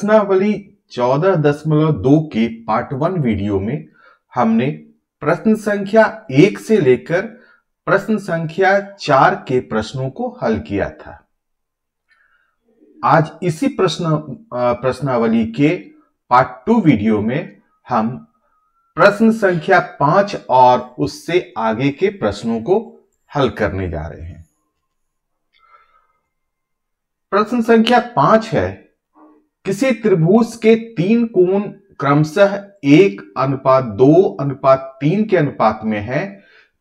प्रश्नावली चौदह दशमलव दो के पार्ट वन वीडियो में हमने प्रश्न संख्या एक से लेकर प्रश्न संख्या चार के प्रश्नों को हल किया था आज इसी प्रश्न प्रश्नावली के पार्ट टू वीडियो में हम प्रश्न संख्या पांच और उससे आगे के प्रश्नों को हल करने जा रहे हैं प्रश्न संख्या पांच है किसी त्रिभुज के तीन कोण क्रमशः एक अनुपात दो अनुपात तीन के अनुपात में है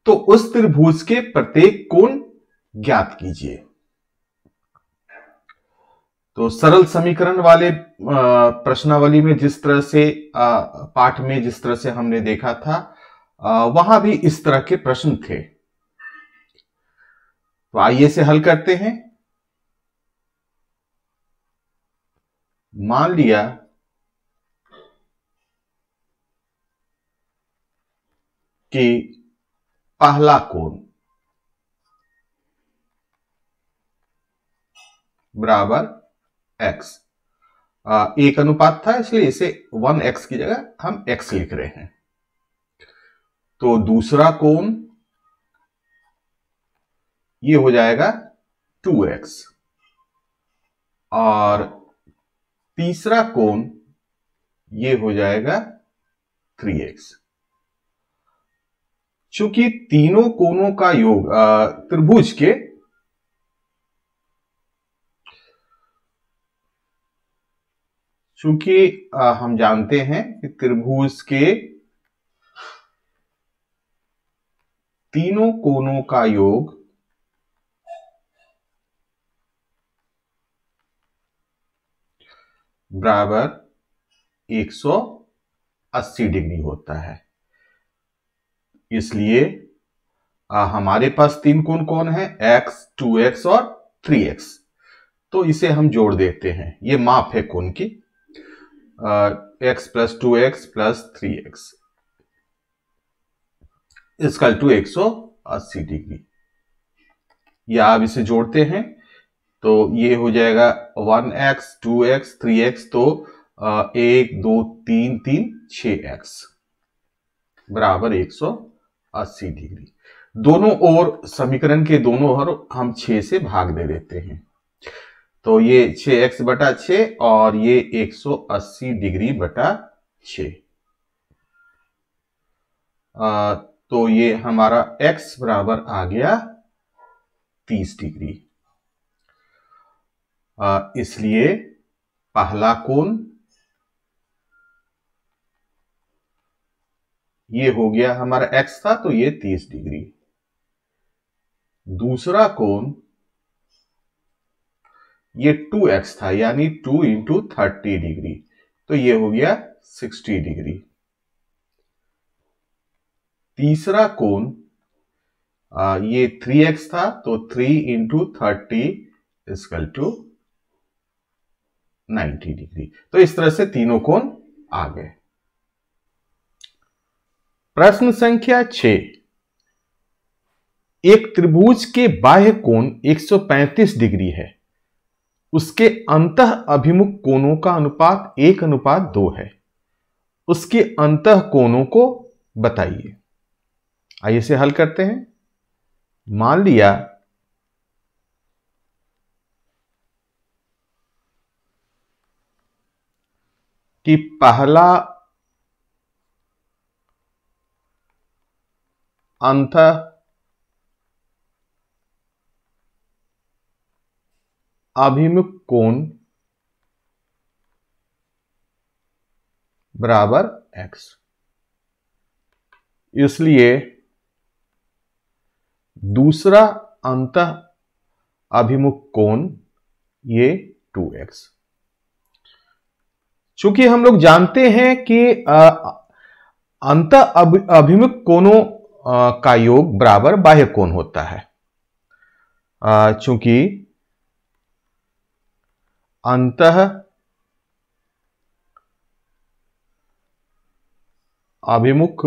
तो उस त्रिभुज के प्रत्येक कोण ज्ञात कीजिए तो सरल समीकरण वाले प्रश्नावली में जिस तरह से पाठ में जिस तरह से हमने देखा था वहां भी इस तरह के प्रश्न थे तो आइए से हल करते हैं मान लिया कि पहला कोण बराबर एक्स एक अनुपात था इसलिए इसे वन एक्स की जगह हम एक्स लिख रहे हैं तो दूसरा कोण ये हो जाएगा टू एक्स और तीसरा कोण ये हो जाएगा 3x चूंकि तीनों कोणों का योग त्रिभुज के चूंकि हम जानते हैं कि त्रिभुज के तीनों कोणों का योग बराबर 180 डिग्री होता है इसलिए आ, हमारे पास तीन कोण कौन है x, 2x और 3x तो इसे हम जोड़ देते हैं ये माप है कोण की आ, x plus two x plus three x equal to एक सौ अस्सी डिग्री या आप इसे जोड़ते हैं तो ये हो जाएगा one x two x three x तो एक दो तीन तीन छ एक्स बराबर एक सौ अस्सी डिग्री दोनों ओर समीकरण के दोनों ओर हम छ से भाग दे देते हैं तो ये छ एक्स बटा छ और ये एक सौ अस्सी डिग्री बटा छ तो ये हमारा x बराबर आ गया 30 डिग्री इसलिए पहला कोण ये हो गया हमारा एक्स था तो ये 30 डिग्री दूसरा कोण ये 2x था यानी 2 इंटू थर्टी डिग्री तो ये हो गया 60 डिग्री तीसरा कोण ये 3x था तो 3 into thirty equal to 90 degree तो इस तरह से तीनों कोण आ गए प्रश्न संख्या छ एक त्रिभुज के बाह्य कोण 135 डिग्री है उसके अंत अभिमुख कोणों का अनुपात एक अनुपात दो है उसके अंत कोणों को बताइए आइए इसे हल करते हैं मान लिया कि पहला अंत अभिमुख कोण बराबर x इसलिए दूसरा अंत अभिमुख कोण ये 2x चूंकि हम लोग जानते हैं कि अंत अभिमुख कोणों का योग बराबर बाह्य कोण होता है चूंकि अंत अभिमुख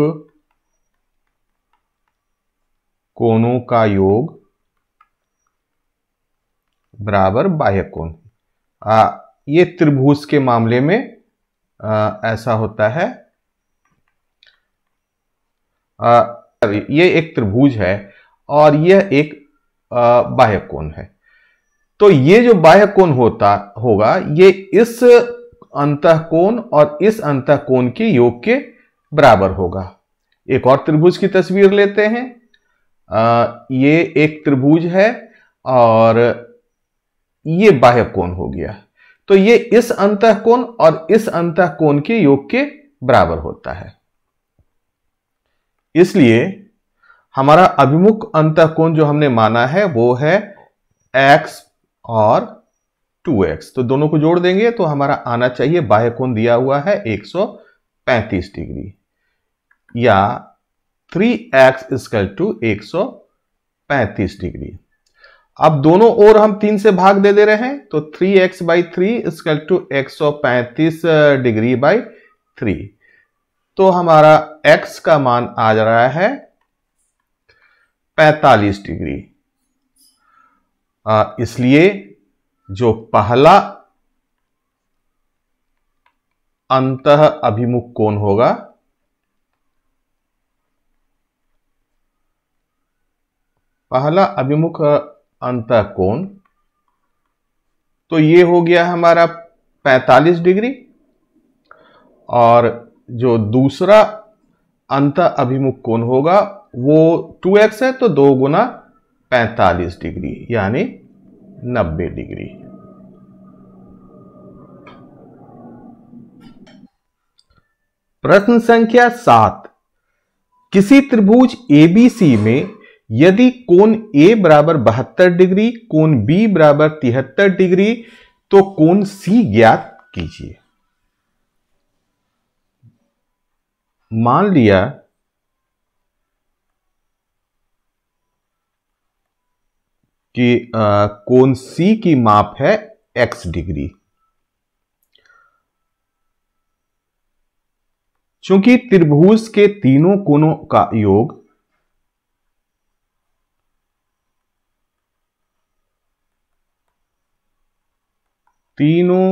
कोणों का योग बराबर बाह्य कोण ये त्रिभुज के मामले में ऐसा होता है आ, ये एक त्रिभुज है और यह एक बाह्य कोण है तो ये जो बाह्य कोण होता होगा ये इस अंत कोण और इस अंत कोण के योग के बराबर होगा एक और त्रिभुज की तस्वीर लेते हैं आ, ये एक त्रिभुज है और ये बाह्य कोण हो गया तो ये इस अंत कोण और इस अंत कोण के योग के बराबर होता है इसलिए हमारा अभिमुख अंत कोण जो हमने माना है वो है x और 2x तो दोनों को जोड़ देंगे तो हमारा आना चाहिए बाह्य कोण दिया हुआ है 135 डिग्री या 3x एक्स स्कल टू एक डिग्री अब दोनों ओर हम तीन से भाग दे दे रहे हैं तो three x by three equal to एक सौ पैंतीस डिग्री बाई थ्री तो हमारा x का मान आ जा रहा है 45 डिग्री uh, इसलिए जो पहला अंत अभिमुख कोण होगा पहला अभिमुख uh, अंत कोण तो ये हो गया हमारा 45 डिग्री और जो दूसरा अंत अभिमुख कोण होगा वो 2x है तो दो गुना पैंतालीस डिग्री यानी 90 डिग्री प्रश्न संख्या सात किसी त्रिभुज एबीसी में यदि कोण ए बराबर बहत्तर डिग्री कोण बी बराबर तिहत्तर डिग्री तो कोण सी ज्ञात कीजिए मान लिया कि कोण सी की माप है एक्स डिग्री चूंकि त्रिभुज के तीनों कोणों का योग तीनों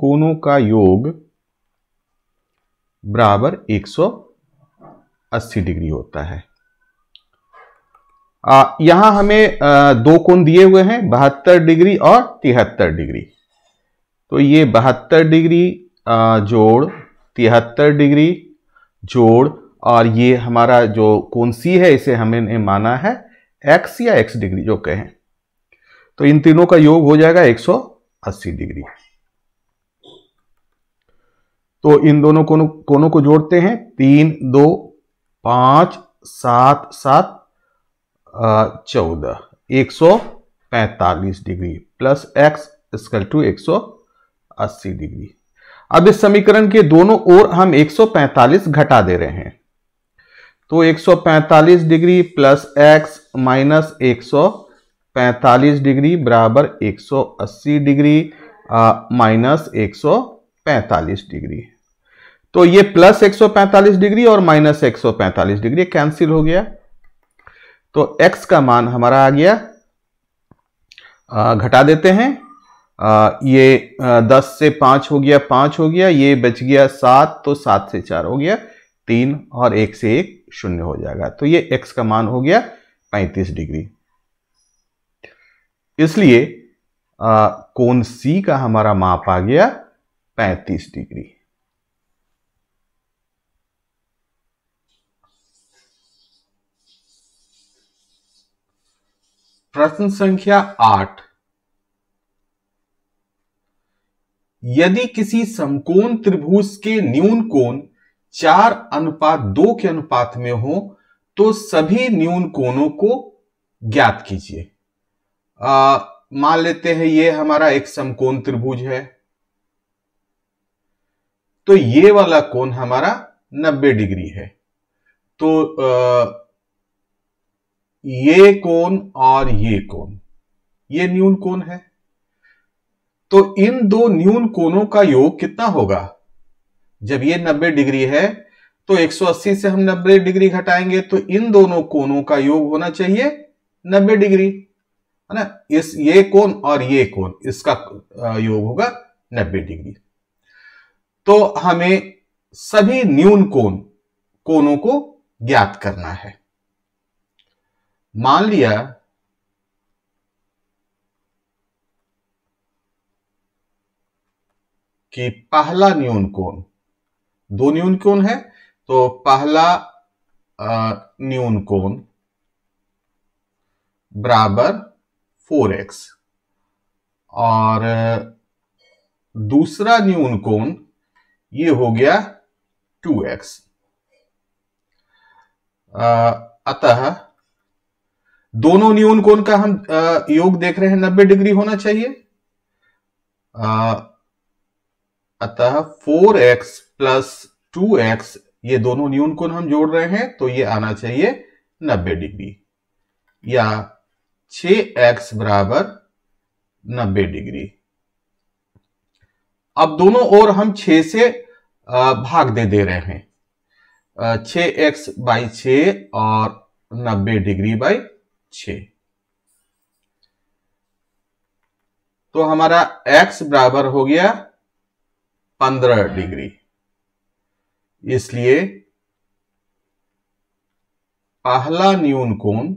कोनों का योग बराबर 180 डिग्री होता है आ, यहां हमें आ, दो कोण दिए हुए हैं बहत्तर डिग्री और तिहत्तर डिग्री तो ये बहत्तर डिग्री आ, जोड़ तिहत्तर डिग्री जोड़ और ये हमारा जो कौन सी है इसे हमने माना है एक्स या एक्स डिग्री जो कहें तो इन तीनों का योग हो जाएगा 180 डिग्री तो इन दोनों कोनों कोनों को जोड़ते हैं तीन दो पांच सात सात चौदह एक सौ degree plus x equal to एक सौ अस्सी डिग्री अब इस समीकरण के दोनों ओर हम 145 घटा दे रहे हैं तो 145 डिग्री प्लस एक्स माइनस एक सौ पैंतालीस डिग्री बराबर 180 डिग्री माइनस 145 डिग्री तो ये प्लस 145 डिग्री और माइनस 145 डिग्री कैंसिल हो गया तो x का मान हमारा आ गया आ, घटा देते हैं आ, ये आ, 10 से 5 हो गया 5 हो गया ये बच गया 7 तो 7 से 4 हो गया 3 और 1 से 1 शून्य हो जाएगा तो ये x का मान हो गया 35 डिग्री इसलिए कोण सी का हमारा माप आ गया 35 डिग्री प्रश्न संख्या आठ यदि किसी समकोण त्रिभुज के न्यून कोण चार अनुपात दो के अनुपात में हो तो सभी न्यून कोणों को ज्ञात कीजिए मान लेते हैं ये हमारा एक समकोण त्रिभुज है तो ये वाला कोण हमारा 90 डिग्री है तो आ, ये कोण और ये कोण ये न्यून कोण है तो इन दो न्यून कोणों का योग कितना होगा जब ये 90 डिग्री है तो 180 से हम 90 डिग्री घटाएंगे तो इन दोनों कोणों का योग होना चाहिए 90 डिग्री है ना इस ये कोण और ये कोण इसका योग होगा 90 डिग्री तो हमें सभी न्यून कोण कोनों को ज्ञात करना है मान लिया कि पहला न्यून कोण दो न्यून कोण है तो पहला न्यून कोण बराबर फोर एक्स और दूसरा न्यून कोण ये हो गया टू एक्स अतः दोनों न्यून कोण का हम योग देख रहे हैं नब्बे डिग्री होना चाहिए अतः four x plus two x ये दोनों न्यून कोण हम जोड़ रहे हैं तो ये आना चाहिए नब्बे डिग्री या छ एक्स बराबर नब्बे डिग्री अब दोनों ओर हम छ से भाग दे दे रहे हैं छ एक्स बाई छ और नब्बे डिग्री बाई छ तो हमारा x बराबर हो गया पंद्रह डिग्री इसलिए पहला न्यून कोण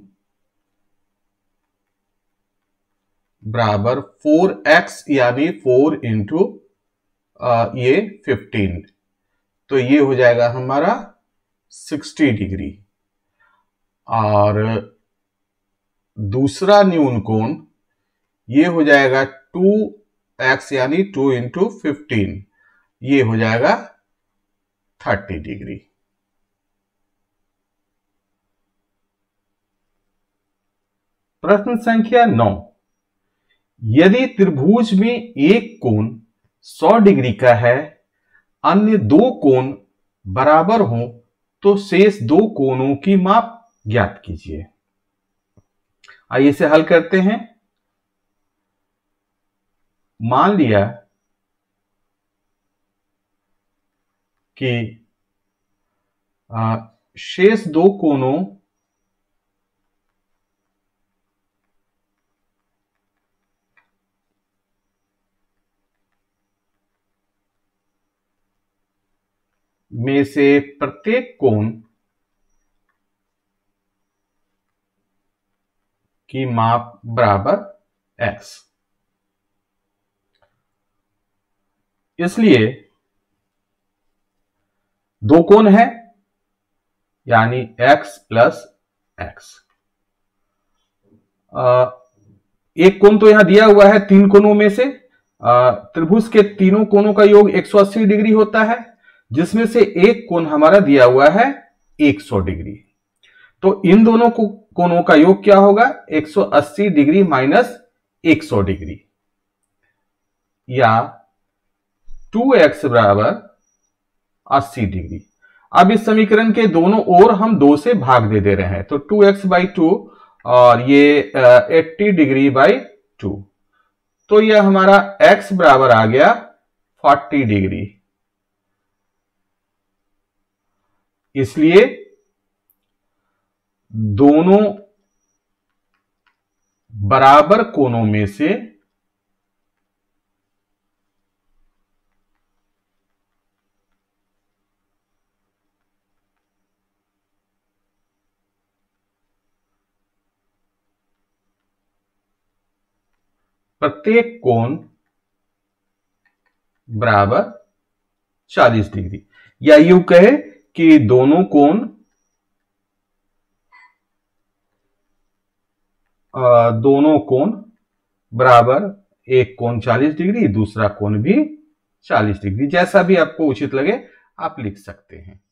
बराबर फोर एक्स यानी फोर इंटू ये फिफ्टीन तो ये हो जाएगा हमारा सिक्सटी डिग्री और दूसरा न्यून कोण ये हो जाएगा टू एक्स यानी टू इंटू फिफ्टीन ये हो जाएगा थर्टी डिग्री प्रश्न संख्या नौ यदि त्रिभुज में एक कोण 100 डिग्री का है अन्य दो कोण बराबर हो तो शेष दो कोणों की माप ज्ञात कीजिए आइए इसे हल करते हैं मान लिया कि शेष दो कोणों में से प्रत्येक कोण की माप बराबर x इसलिए दो कोण है यानी x प्लस एक्स एक कोण तो यहां दिया हुआ है तीन कोणों में से त्रिभुज के तीनों कोणों का योग 180 डिग्री होता है जिसमें से एक कोण हमारा दिया हुआ है 100 डिग्री तो इन दोनों को कोणों का योग क्या होगा 180 डिग्री माइनस 100 डिग्री या 2x बराबर 80 डिग्री अब इस समीकरण के दोनों ओर हम दो से भाग दे दे रहे हैं तो 2x एक्स बाई टू और ये एट्टी डिग्री बाई टू तो यह हमारा x बराबर आ गया 40 डिग्री इसलिए दोनों बराबर कोनों में से प्रत्येक कोण बराबर 40 डिग्री या यू कहे कि दोनों कोण दोनों कोण बराबर एक कोण 40 डिग्री दूसरा कोण भी 40 डिग्री जैसा भी आपको उचित लगे आप लिख सकते हैं